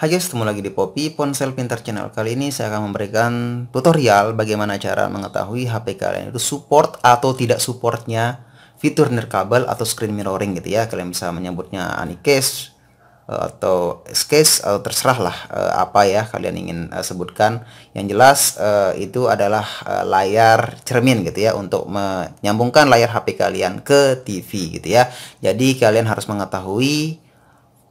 Hai guys, ketemu lagi di Poppy Ponsel Pintar Channel. Kali ini saya akan memberikan tutorial bagaimana cara mengetahui HP kalian itu support atau tidak supportnya fitur nirkabel atau screen mirroring gitu ya. Kalian bisa menyebutnya unicase eh, atau case atau terserah lah eh, apa ya kalian ingin eh, sebutkan. Yang jelas itu adalah layar cermin gitu ya untuk menyambungkan layar HP kalian ke TV gitu ya. Jadi kalian harus mengetahui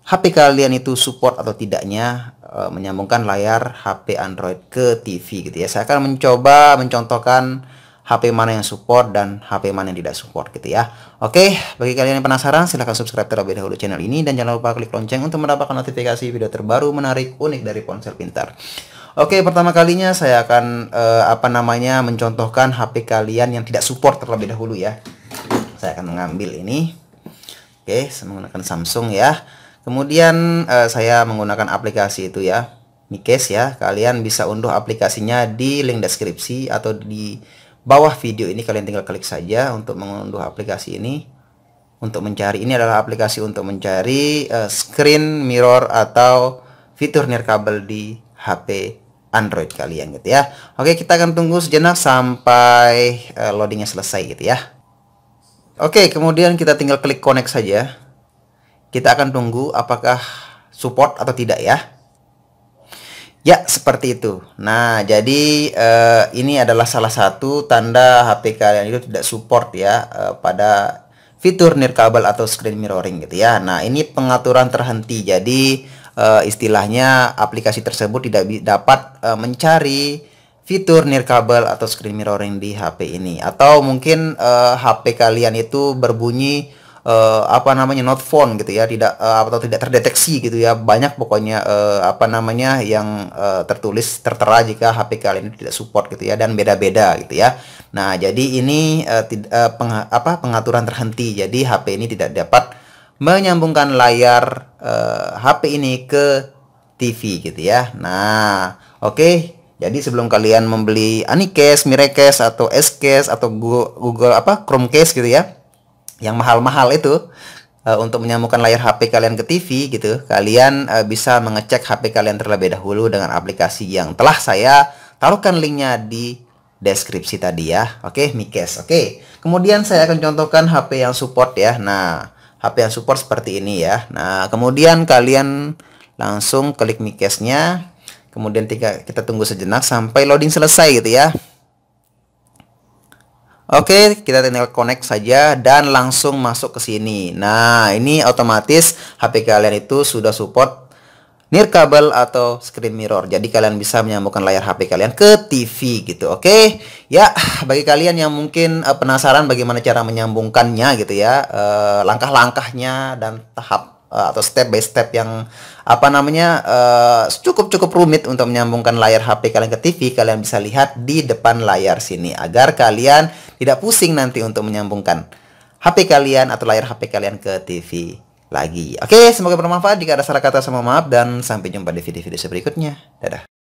HP kalian itu support atau tidaknya e, menyambungkan layar HP Android ke TV gitu ya. Saya akan mencoba mencontohkan HP mana yang support dan HP mana yang tidak support gitu ya. Oke, bagi kalian yang penasaran silahkan subscribe terlebih dahulu channel ini dan jangan lupa klik lonceng untuk mendapatkan notifikasi video terbaru menarik unik dari ponsel pintar. Oke, pertama kalinya saya akan e, apa namanya mencontohkan HP kalian yang tidak support terlebih dahulu ya. Saya akan mengambil ini. Oke, saya menggunakan Samsung ya. Kemudian uh, saya menggunakan aplikasi itu ya, Mikes ya. Kalian bisa unduh aplikasinya di link deskripsi atau di bawah video ini kalian tinggal klik saja untuk mengunduh aplikasi ini. Untuk mencari ini adalah aplikasi untuk mencari uh, screen mirror atau fitur nirkabel di HP Android kalian gitu ya. Oke, kita akan tunggu sejenak sampai uh, loadingnya selesai gitu ya. Oke, kemudian kita tinggal klik connect saja. Kita akan tunggu apakah support atau tidak ya. Ya, seperti itu. Nah, jadi eh, ini adalah salah satu tanda HP kalian itu tidak support ya eh, pada fitur nirkabel atau screen mirroring gitu ya. Nah, ini pengaturan terhenti. Jadi uh, istilahnya aplikasi tersebut tidak dapat uh, mencari fitur nirkabel atau screen mirroring di HP ini atau mungkin uh, eh, HP kalian itu berbunyi uh, apa namanya not found gitu ya tidak uh, atau tidak terdeteksi gitu ya banyak pokoknya uh, apa namanya yang uh, tertulis tertera jika HP kalian tidak support gitu ya dan beda-beda gitu ya nah jadi ini uh, tid- uh, peng apa pengaturan terhenti jadi HP ini tidak dapat menyambungkan layar uh, HP ini ke TV gitu ya nah oke okay. Jadi sebelum kalian membeli Anycase, case atau Scase atau Google, Google apa Chromecase gitu ya, yang mahal-mahal itu uh, untuk menyambungkan layar HP kalian ke TV gitu, kalian uh, bisa mengecek HP kalian terlebih dahulu dengan aplikasi yang telah saya taruhkan linknya di deskripsi tadi ya. Oke, okay, Mikes. Oke. Okay. Kemudian saya akan contohkan HP yang support ya. Nah, HP yang support seperti ini ya. Nah, kemudian kalian langsung klik Mikesnya. Kemudian tiga, kita tunggu sejenak sampai loading selesai gitu ya. Oke, kita tinggal connect saja dan langsung masuk ke sini. Nah, ini otomatis HP kalian itu sudah support near kabel atau screen mirror. Jadi kalian bisa menyambungkan layar HP kalian ke TV gitu. Oke. Ya, bagi kalian yang mungkin eh, penasaran bagaimana cara menyambungkannya gitu ya, eh, langkah-langkahnya dan tahap Eh, atau step by step yang apa namanya uh, cukup cukup rumit untuk menyambungkan layar HP kalian ke TV kalian bisa lihat di depan layar sini agar kalian tidak pusing nanti untuk menyambungkan HP kalian atau layar HP kalian ke TV lagi. Oke, semoga bermanfaat. Jika ada salah kata sama maaf dan sampai jumpa di video-video berikutnya. Dadah.